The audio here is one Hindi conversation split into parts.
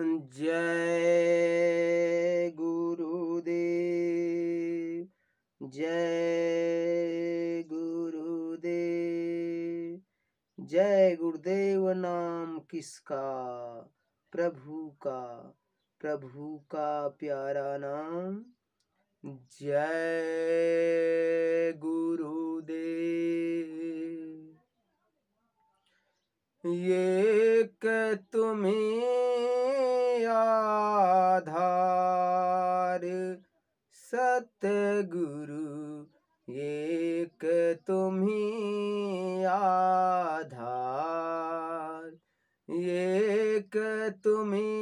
जय गुरुदेव जय गुरुदेव जय गुरुदेव नाम किसका प्रभु का प्रभु का प्यारा नाम जय गुरुदेव ये क तुम्हें सतगुरु एक तुम्ही आधार एक तुम्ही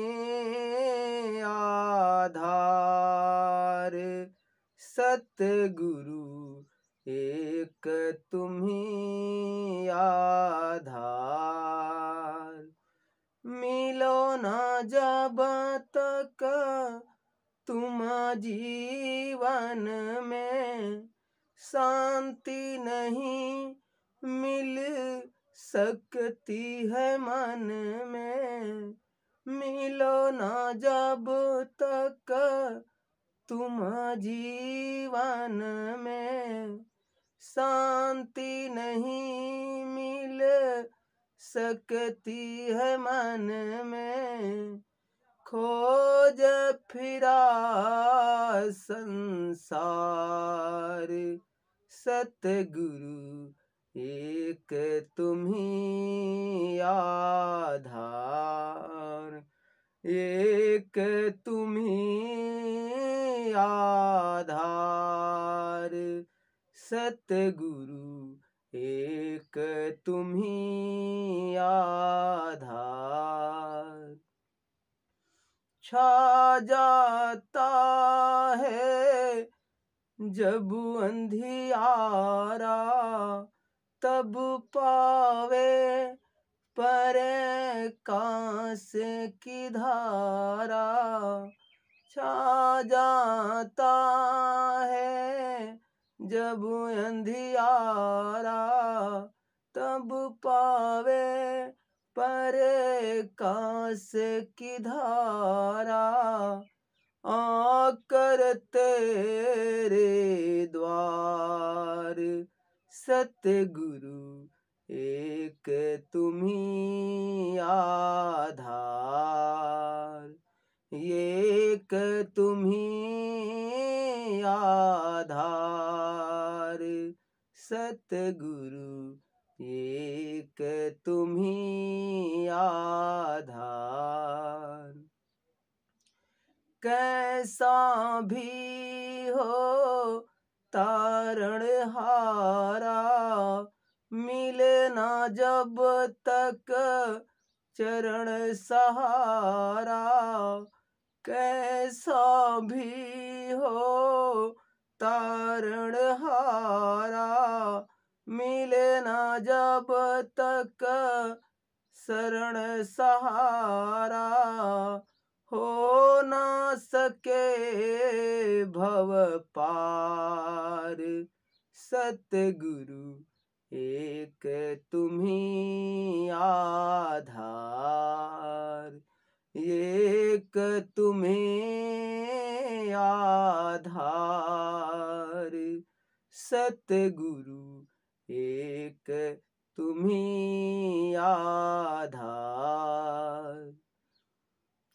आधार गुरु एक तुम्ही आधार मिलो ना जब तक तुम जीवन में शांति नहीं मिल सकती है मन में मिलो ना जब तक तुम जीवन में शांति नहीं मिल सकती है मन में खोज फिरा संसार सतगुरु एक तुम्ही आधार एक तुम्ही आधार सतगुरु एक तुम्ही छा जाता है जब अंधियारा तब पावे परे से की धारा छा जाता है जब अंधियारा तब पावे पर कांस की धारा आकर तेरे द्वार सतगुरु एक तुम्हें आधार एक तुम्ही आधार सतगुरु एक तुम्हें आधार कैसा भी हो तारण हारा मिलना जब तक चरण सहारा कैसा भी हो तारण हारा मिले ना जब तक शरण सहारा हो ना सके भव पार सतगुरु एक तुम्ही आधार एक तुम्हें आधार सतगुरु एक तुम्हें आधार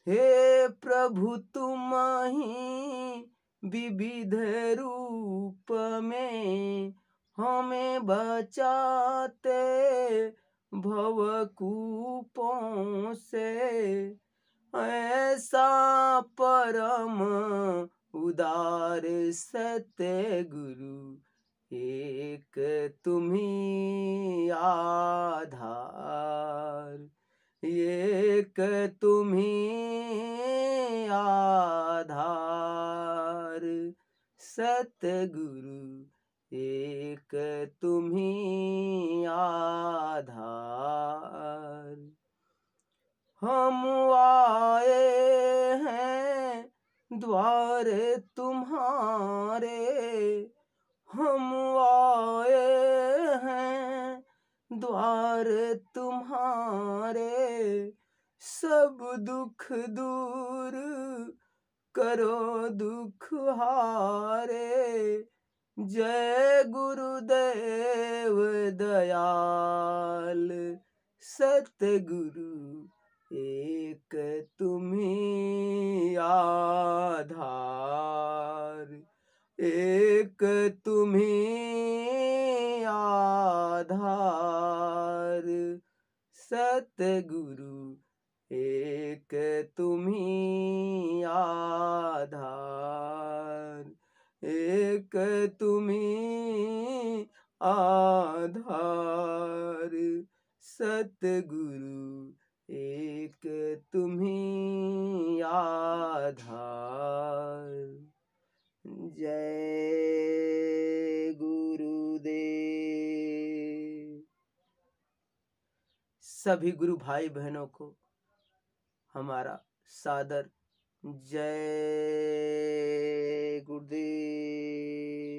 हे प्रभु तुम ही विविध रूप में हमें बचाते भवकूपों से ऐसा परम उदार सत्य गुरु एक तुम्ही आधार एक तुम्ही आधार सतगुरु एक तुम्ही आधार हम आए हैं द्वार तुम्हारे हम आए हैं द्वार तुम्हारे सब दुख दूर करो दुख हारे जय गुरुदेव दयाल सतगुरु एक तुम्हें आधार एक तुम्हें आधार सतगुरु एक तुम्हें आधार एक तुम्हें आधार सतगुरु एक तुम्हें आधार सभी गुरु भाई बहनों को हमारा सादर जय गुरुदेव